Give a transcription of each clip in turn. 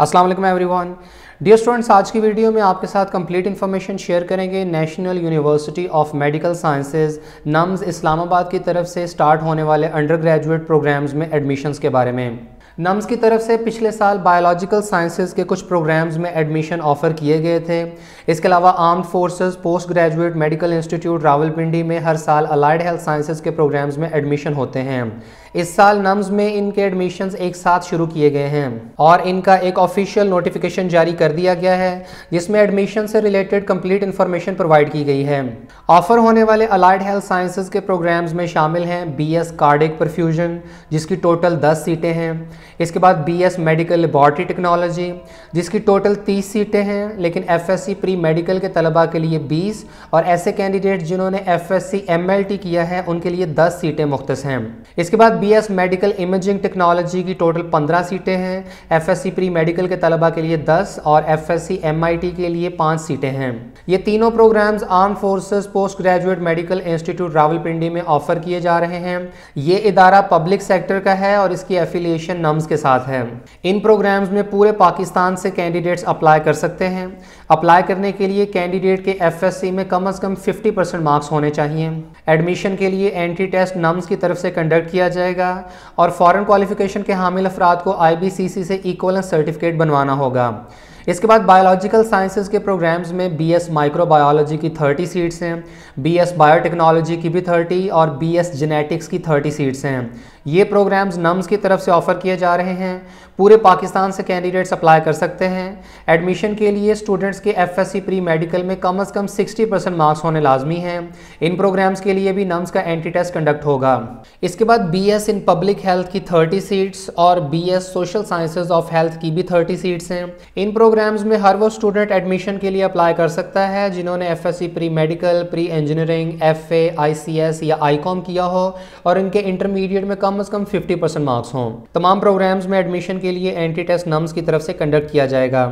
Aslam one dear students आज की video में आपके साथ कंप्लीट इन्फॉर्मेशन शेयर करेंगे National University of Medical Sciences NUMS Islamabad की तरफ से स्टार्ट होने वाले अंडर ग्रेजुएट प्रोग्राम्स में एडमिशन्स के बारे में नम्स की तरफ से पिछले साल बायोलॉजिकल साइंसेज के कुछ प्रोग्राम्स में एडमिशन ऑफर किए गए थे इसके अलावा Armed Forces Postgraduate Medical Institute Rawalpindi में हर साल अलाइड हेल्थ साइंसेज के प्रोग्राम्स में एडमिशन होते हैं इस साल नम्स में इनके एडमिशन एक साथ शुरू किए गए हैं और इनका एक ऑफिशियल नोटिफिकेशन जारी कर दिया गया है जिसमें एडमिशन से रिलेटेड कंप्लीट इन्फॉर्मेशन प्रोवाइड की गई है ऑफर होने वाले अलाइड हेल्थ साइंसेज के प्रोग्राम्स में शामिल हैं बी एस कार्डिक परफ्यूजन जिसकी टोटल 10 सीटें हैं इसके बाद बीएस मेडिकल लेबॉर्ट्री टेक्नोलॉजी जिसकी टोटल 30 सीटें हैं लेकिन एफएससी प्री मेडिकल के तलबा के लिए 20 और ऐसे कैंडिडेट जिन्होंने एफएससी एमएलटी किया है उनके लिए 10 सीटें मुख्त हैं इसके बाद बीएस मेडिकल इमेजिंग टेक्नोलॉजी की टोटल 15 सीटें हैं सी प्री मेडिकल के तलबा के लिए दस और आई टी के लिए पाँच सीटें हैं ये तीनों programmes Armed Forces Postgraduate Medical Institute Rawalpindi में ऑफर किए जा रहे हैं ये इदारा पब्लिक सेक्टर का है और इसकी एफिलिएशन नंबर प्रोग्राम्स के साथ है इन प्रोग्राम्स में पूरे पाकिस्तान से कैंडिडेट्स अप्लाई कर सकते हैं अप्लाई करने के लिए कैंडिडेट के एफएससी में कम अज़ कम 50 परसेंट मार्क्स होने चाहिए एडमिशन के लिए एंट्री टेस्ट नम्स की तरफ से कंडक्ट किया जाएगा और फॉरन क्वालिफिकेशन के हामिल अफराद को आई से इक्वल सर्टिफिकेट बनवाना होगा इसके बाद बायोलॉजिकल साइंसेज के प्रोग्राम्स में बीएस माइक्रोबायोलॉजी की 30 सीट्स हैं बीएस बायोटेक्नोलॉजी की भी 30 और बीएस जेनेटिक्स की 30 सीट्स हैं ये प्रोग्राम्स नम्स की तरफ से ऑफ़र किए जा रहे हैं पूरे पाकिस्तान से कैंडिडेट्स अप्लाई कर सकते हैं एडमिशन के लिए स्टूडेंट्स के एफएससी प्री मेडिकल में कम अज़ कम 60 परसेंट मार्क्स होने लाजमी हैं इन प्रोग्राम्स के लिए भी नम्स का एंटी टेस्ट कंडक्ट होगा इसके बाद बीएस इन पब्लिक हेल्थ की 30 सीट्स और BS social sciences of health की भी थर्टी सीट्स हैं इन प्रोग्राम्स में हर वो स्टूडेंट एडमिशन के लिए अप्लाई कर सकता है जिन्होंने F pre medical pre engineering F A या आई किया हो और इनके इंटरमीडिएट में कम कम अज़ कम 50 परसेंट मार्क्स हों तमाम प्रोग्राम्स में एडमिशन के लिए एंटी टेस्ट नम्स की तरफ से कंडक्ट किया जाएगा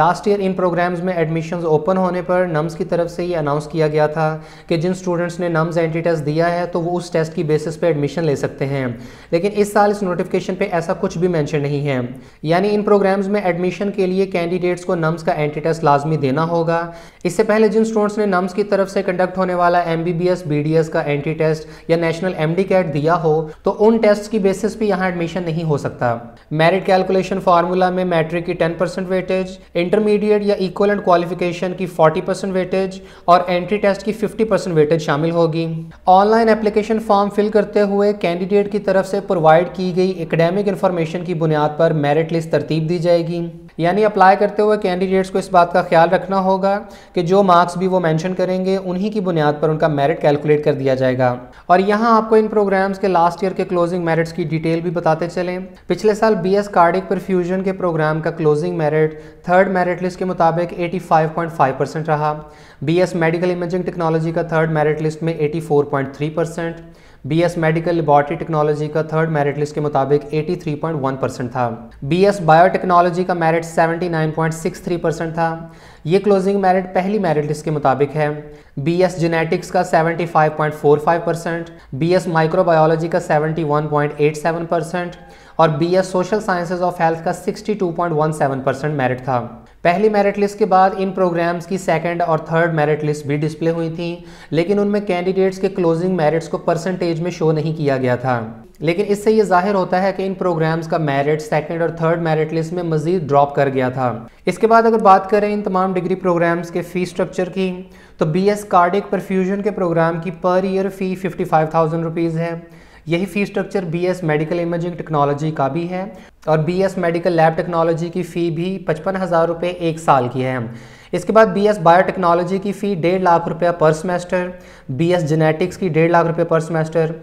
लास्ट ईयर इन प्रोग्राम्स में एडमिशन ओपन होने पर नम्स की तरफ से ये अनाउंस किया गया था कि जिन स्टूडेंट्स ने नम्स एंटी टेस्ट दिया है तो वो उस टेस्ट की बेसिस पर एडमिशन ले सकते हैं लेकिन इस साल इस नोटिफिकेशन पर ऐसा कुछ भी मैंशन नहीं है यानी इन प्रोग्राम्स में एडमिशन के लिए कैंडिडेट्स को नम्स का एंटी टेस्ट लाजमी देना होगा इससे पहले जिन स्टूडेंट्स ने नम्स की तरफ से कंडक्ट होने वाला M B B S B D S का एंटी टेस्ट या नेशनल एम डी कैट दिया हो तो उन टेस्ट टेस्ट की बेसिस पे यहाँ एडमिशन नहीं हो सकता मेरिट कैलकुलेशन फार्मूला में मैट्रिक की 10 परसेंट वेटेज इंटरमीडिएट या एंड क्वालिफिकेशन की 40 परसेंट वेटेज और एंट्री टेस्ट की 50 परसेंट वेटेज शामिल होगी ऑनलाइन एप्लीकेशन फॉर्म फिल करते हुए कैंडिडेट की तरफ से प्रोवाइड की गई एकेडमिक इन्फॉर्मेशन की बुनियाद पर मेरिट लिस्ट तरतीब दी जाएगी यानी अप्लाई करते हुए कैंडिडेट्स को इस बात का ख्याल रखना होगा कि जो मार्क्स भी वो मेंशन करेंगे उन्हीं की बुनियाद पर उनका मेरिट कैलकुलेट कर दिया जाएगा और यहाँ आपको इन प्रोग्राम्स के लास्ट ईयर के क्लोजिंग मेरिट्स की डिटेल भी बताते चलें पिछले साल बी एस कार्डिक परफ्यूजन के प्रोग्राम का closing merit third merit list के मुताबिक एटी परसेंट रहा B S medical imaging technology का थर्ड मेरिट लिस्ट में eighty percent B S medical laboratory technology का थर्ड मेरिट लिस्ट के मुताबिक 83.1 परसेंट था बी बायो बायोटेक्नोलॉजी का मेरिट 79.63 परसेंट था ये क्लोजिंग मेरिट पहली मेरिट लिस्ट के मुताबिक है बी एस जेनेटिक्स का 75.45 परसेंट बी एस माइक्रोबायोलॉजी का 71.87 परसेंट और S social sciences of health का 62.17 परसेंट मेरिट था पहली मेरिट लिस्ट के बाद इन प्रोग्राम्स की सेकंड और थर्ड मेरिट लिस्ट भी डिस्प्ले हुई थी लेकिन उनमें कैंडिडेट्स के क्लोजिंग मेरिट्स को परसेंटेज में शो नहीं किया गया था लेकिन इससे ये जाहिर होता है कि इन प्रोग्राम्स का मेरिट सेकंड और थर्ड मेरिट लिस्ट में मजीद ड्रॉप कर गया था इसके बाद अगर बात करें इन तमाम डिग्री प्रोग्राम्स के फ़ी स्ट्रक्चर की तो बी एस कार्डिक परफ्यूजन के प्रोग्राम की per year fee fifty five thousand rupees है यही fee structure S medical imaging technology का भी है और एस मेडिकल लैब टेक्नोलॉजी की फ़ी भी पचपन हज़ार रुपये एक साल की है इसके बाद बी एस बायोटेक्नोलॉजी की फ़ी डेढ़ लाख रुपये per semester B S genetics की डेढ़ लाख रुपये पर सेमेस्टर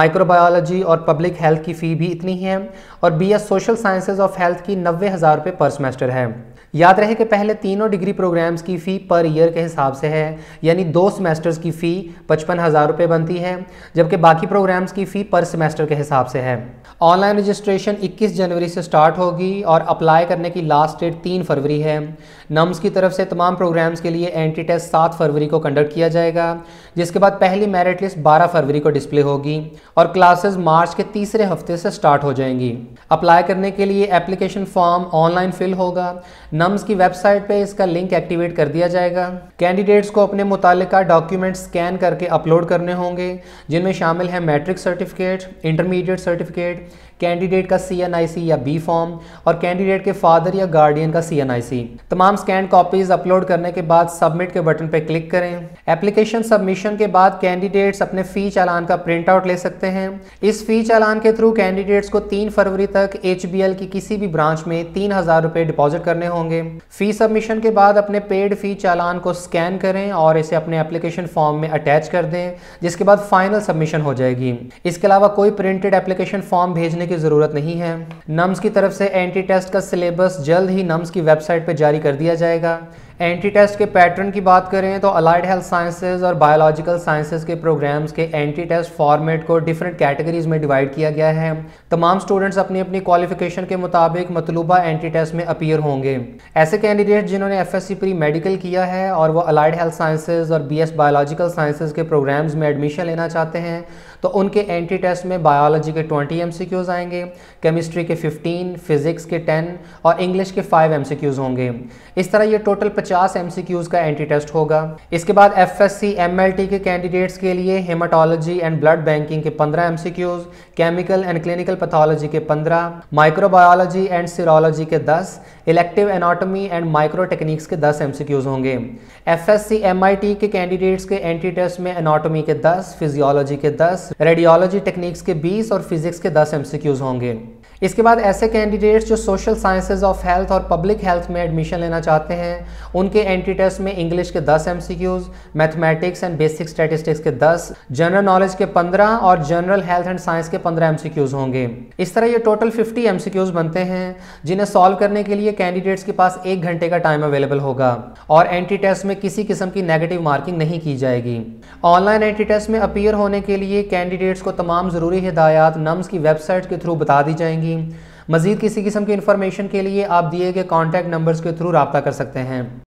माइक्रोबायोलॉजी और पब्लिक हेल्थ की फ़ी भी इतनी है और B S social sciences of health की नब्बे हज़ार रुपये पर सेमेस्टर है याद रहे कि पहले तीनों डिग्री प्रोग्राम्स की फ़ी पर ईयर के हिसाब से है यानी दो सेमेस्टर्स की फ़ी पचपन हज़ार रुपये बनती है जबकि बाकी प्रोग्राम्स की फ़ी पर सेमेस्टर के हिसाब से है ऑनलाइन रजिस्ट्रेशन 21 जनवरी से स्टार्ट होगी और अप्लाई करने की लास्ट डेट 3 फरवरी है नम्स की तरफ से तमाम प्रोग्राम्स के लिए एंट्री टेस्ट सात फरवरी को कंडक्ट किया जाएगा जिसके बाद पहली मेरिट लिस्ट बारह फरवरी को डिस्प्ले होगी और क्लासेस मार्च के तीसरे हफ्ते से स्टार्ट हो जाएंगी अप्लाई करने के लिए एप्लीकेशन फॉर्म ऑनलाइन फिल होगा नम्स की वेबसाइट पे इसका लिंक एक्टिवेट कर दिया जाएगा कैंडिडेट्स को अपने मुतल डॉक्यूमेंट स्कैन करके अपलोड करने होंगे जिनमें शामिल हैं matric certificate intermediate certificate candidate का सी एन आई सी या बी फॉर्म और कैंडिडेट के फादर या गार्डियन का सी एन आई सी तमाम स्कैन कॉपीज अपलोड करने के बाद सबमिट के बटन पर क्लिक करें एप्लीकेशन सबमिशन के बाद कैंडिडेट्स अपने फ़ी चालान का प्रिंट आउट ले सकते हैं इस फ़ी चालान के थ्रू कैंडिडेट्स को तीन फरवरी तक एच की किसी भी ब्रांच में तीन हज़ार रुपए डिपॉजिट करने होंगे फ़ी सबमिशन के बाद अपने पेड फ़ी चालान को स्कैन करें और इसे अपने एप्लीकेशन फॉर्म में अटैच कर दें जिसके बाद फाइनल सबमिशन हो जाएगी इसके अलावा कोई प्रिंटेड एप्लीकेशन फॉर्म भेजने की ज़रूरत नहीं है नम्स की तरफ से एंटी टेस्ट का सिलेबस जल्द ही नम्स की वेबसाइट पर जारी कर दिया जाएगा एंटी टेस्ट के पैटर्न की बात करें तो अलाइड हेल्थ साइंसेज और बायोलॉजिकल साइंसेज के प्रोग्राम्स के एंटी टेस्ट फॉर्मेट को डिफरेंट कैटेगरीज में डिवाइड किया गया है तमाम स्टूडेंट्स अपनी अपनी क्वालिफिकेशन के मुताबिक मतलूबा एंटी टेस्ट में अपीयर होंगे ऐसे कैंडिडेट जिन्होंने F S C pre medical किया है और वो अलाइड हेल्थ साइंसेज और बी एस बायोलॉजिकल साइंसेज के प्रोग्राम्स में एडमिशन लेना चाहते हैं तो उनके एंटी टेस्ट में बायोलॉजी के 20 एम आएंगे केमिस्ट्री के 15 फिजिक्स के 10 और इंग्लिश के 5 एम होंगे इस तरह ये टोटल 50 एम का एंटी टेस्ट होगा इसके बाद एफ एस के कैंडिडेट्स के लिए हेमाटोलॉजी एंड ब्लड बैंकिंग के पंद्रह M chemical and clinical pathology के पंद्रह माइक्रोबायोलॉजी एंड सीरोलॉजी के दस elective anatomy and micro techniques के 10 एम होंगे एफ एस के कैंडिडेट्स के एंटी टेस्ट में एनाटोमी के 10 फिजियोलॉजी के दस 10 रेडियोलॉजी टेक्निक्स के 20 और फिजिक्स के 10 एम होंगे इसके बाद ऐसे कैंडिडेट्स जो सोशल साइंसेज ऑफ हेल्थ और पब्लिक हेल्थ में एडमिशन लेना चाहते हैं उनके एंट्री टेस्ट में इंग्लिश के 10 M mathematics and basic statistics के 10 जनरल नॉलेज के 15 और जनरल हेल्थ एंड साइंस के 15 एम होंगे इस तरह ये टोटल 50 एम बनते हैं जिन्हें सॉल्व करने के लिए कैंडिडेट्स के पास एक घंटे का टाइम अवेलेबल होगा और एंट्री टेस्ट में किसी किस्म की नेगेटिव मार्किंग नहीं की जाएगी ऑनलाइन एंट्री टेस्ट में अपियर होने के लिए कैंडिडेट्स को तमाम ज़रूरी हिदायत नम्स की वेबसाइट के थ्रू बता दी जाएंगी मज़ीद किसी किस्म की इन्फॉर्मेशन के लिए आप दिए गए कॉन्टैक्ट नंबर्स के थ्रू रबता कर सकते हैं